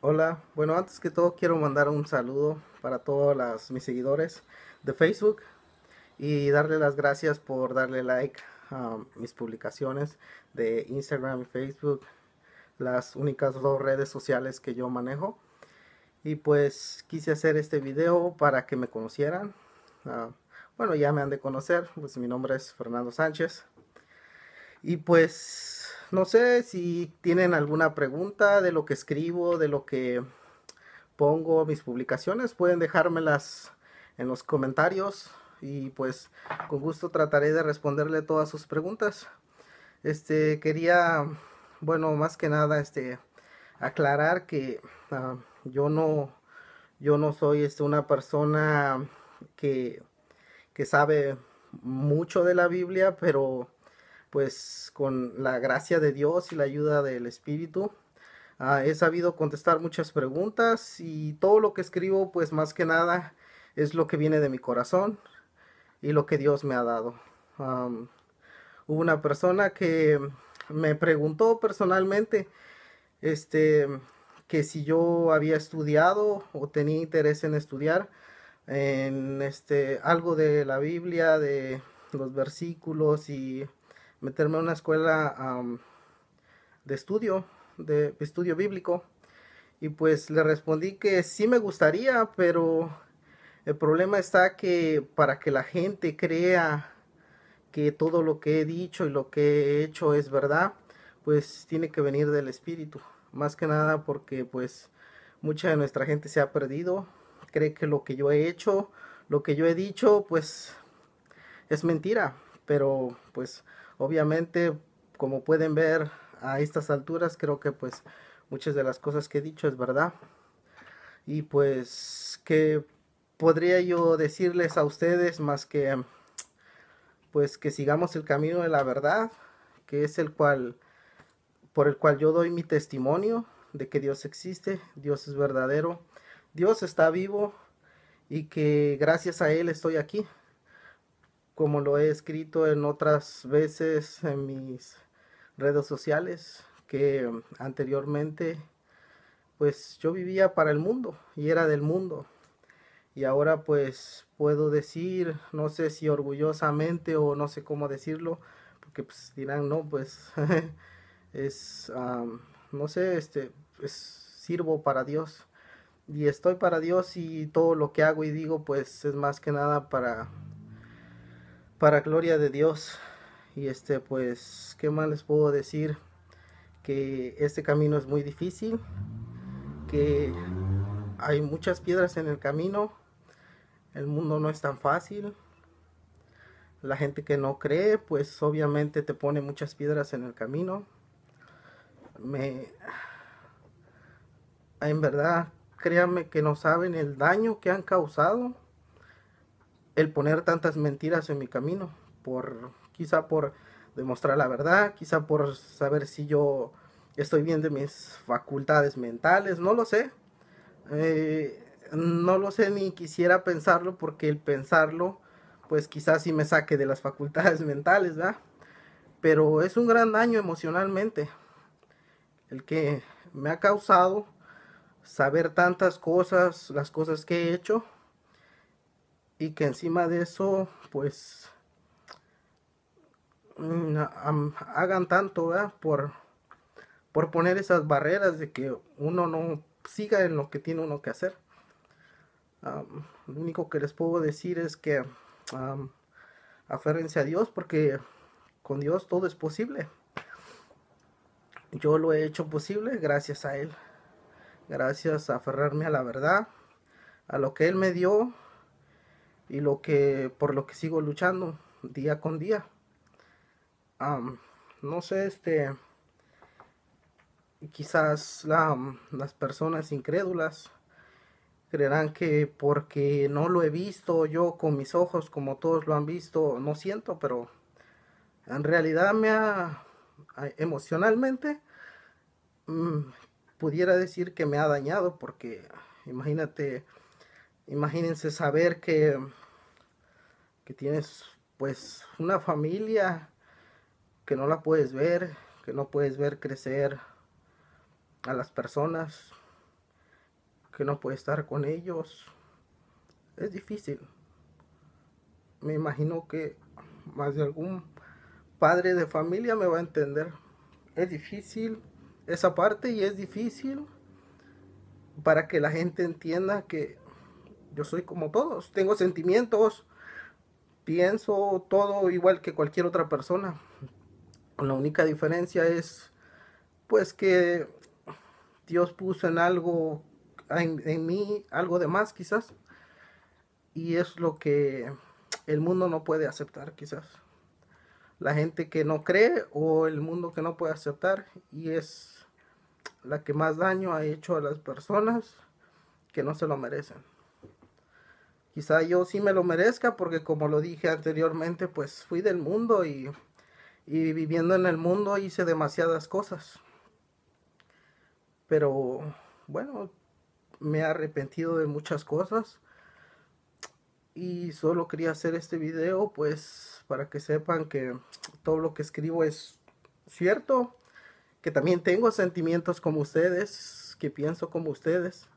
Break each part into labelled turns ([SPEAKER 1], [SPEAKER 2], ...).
[SPEAKER 1] Hola, bueno, antes que todo quiero mandar un saludo para todos mis seguidores de Facebook y darle las gracias por darle like a mis publicaciones de Instagram y Facebook, las únicas dos redes sociales que yo manejo. Y pues quise hacer este video para que me conocieran. Ah, bueno, ya me han de conocer, pues mi nombre es Fernando Sánchez. Y pues no sé si tienen alguna pregunta de lo que escribo, de lo que pongo mis publicaciones, pueden dejármelas en los comentarios y pues con gusto trataré de responderle todas sus preguntas. Este quería, bueno, más que nada este aclarar que ah, yo no yo no soy este, una persona que que sabe mucho de la Biblia, pero pues con la gracia de Dios y la ayuda del Espíritu, ah, he sabido contestar muchas preguntas y todo lo que escribo, pues más que nada, es lo que viene de mi corazón y lo que Dios me ha dado. hubo una persona que me preguntó personalmente, este, que si yo había estudiado o tenía interés en estudiar en este algo de la Biblia, de los versículos y meterme a una escuela de estudio, de estudio bíblico. Y pues le respondí que sí me gustaría, pero el problema está que para que la gente crea que todo lo que he dicho y lo que he hecho es verdad, pues tiene que venir del Espíritu. Más que nada porque pues mucha de nuestra gente se ha perdido, cree que lo que yo he hecho, lo que yo he dicho, pues es mentira. Pero pues Obviamente, como pueden ver a estas alturas, creo que pues muchas de las cosas que he dicho es verdad. Y pues, que podría yo decirles a ustedes más que pues que sigamos el camino de la verdad, que es el cual por el cual yo doy mi testimonio de que Dios existe, Dios es verdadero, Dios está vivo y que gracias a él estoy aquí como lo he escrito en otras veces en mis redes sociales, que anteriormente pues yo vivía para el mundo y era del mundo. Y ahora pues puedo decir, no sé si orgullosamente o no sé cómo decirlo, porque pues dirán, no, pues es, no sé, este, pues, sirvo para Dios. Y estoy para Dios y todo lo que hago y digo pues es más que nada para para gloria de Dios. Y este, pues, ¿qué más les puedo decir? Que este camino es muy difícil, que hay muchas piedras en el camino, el mundo no es tan fácil. La gente que no cree, pues obviamente te pone muchas piedras en el camino. Me en verdad, créanme que no saben el daño que han causado el poner tantas mentiras en mi camino, por quizá por demostrar la verdad, quizá por saber si yo estoy bien de mis facultades mentales, no lo sé. Eh, no lo sé ni quisiera pensarlo porque el pensarlo, pues quizás sí me saque de las facultades mentales, ¿verdad? Pero es un gran daño emocionalmente el que me ha causado saber tantas cosas, las cosas que he hecho y que encima de eso pues mm, hagan tanto ¿verdad? por por poner esas barreras de que uno no siga en lo que tiene uno que hacer lo único que les puedo decir es que um, a Dios porque con Dios todo es posible yo lo he hecho posible gracias a él gracias a aferrarme a la verdad a lo que él me dio y lo que por lo que sigo luchando día con día. no sé, este, quizás las personas incrédulas creerán que porque no lo he visto yo con mis ojos como todos lo han visto, no siento, pero en realidad me ha, emocionalmente mm, pudiera decir que me ha dañado porque imagínate imagínense saber que, que tienes pues una familia que no la puedes ver, que no puedes ver crecer a las personas, que no puedes estar con ellos. Es difícil. Me imagino que más de algún padre de familia me va a entender. Es difícil esa parte y es difícil para que la gente entienda que yo soy como todos, tengo sentimientos, pienso todo igual que cualquier otra persona. La única diferencia es pues que Dios puso en algo, en, en mí, algo de más quizás. Y es lo que el mundo no puede aceptar quizás. La gente que no cree o el mundo que no puede aceptar y es la que más daño ha hecho a las personas que no se lo merecen quizá yo sí me lo merezca porque como lo dije anteriormente, pues fui del mundo y, viviendo en el mundo hice demasiadas cosas. Pero bueno, me he arrepentido de muchas cosas y solo quería hacer este video pues para que sepan que todo lo que escribo es cierto, que también tengo sentimientos como ustedes, que pienso como ustedes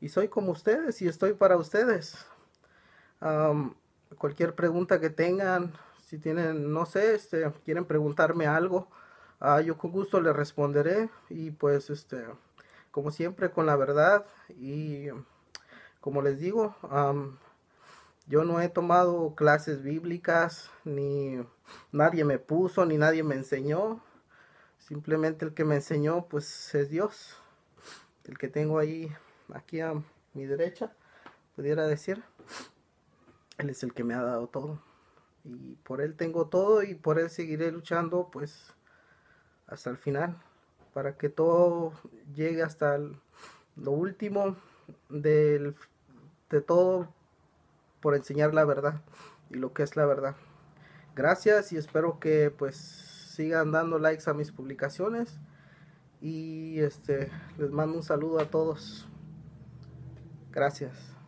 [SPEAKER 1] y soy como ustedes y estoy para ustedes cualquier pregunta que tengan, si tienen, no sé, este, quieren preguntarme algo, ah, yo con gusto les responderé y pues, este, como siempre, con la verdad y como les digo, yo no he tomado clases bíblicas, ni nadie me puso, ni nadie me enseñó. Simplemente el que me enseñó, pues es Dios. El que tengo ahí, aquí a mi derecha, pudiera decir. Él es el que me ha dado todo. Y por Él tengo todo y por Él seguiré luchando pues hasta el final. Para que todo llegue hasta lo último del, de todo por enseñar la verdad y lo que es la verdad. Gracias y espero que pues sigan dando likes a mis publicaciones y este les mando un saludo a todos. Gracias.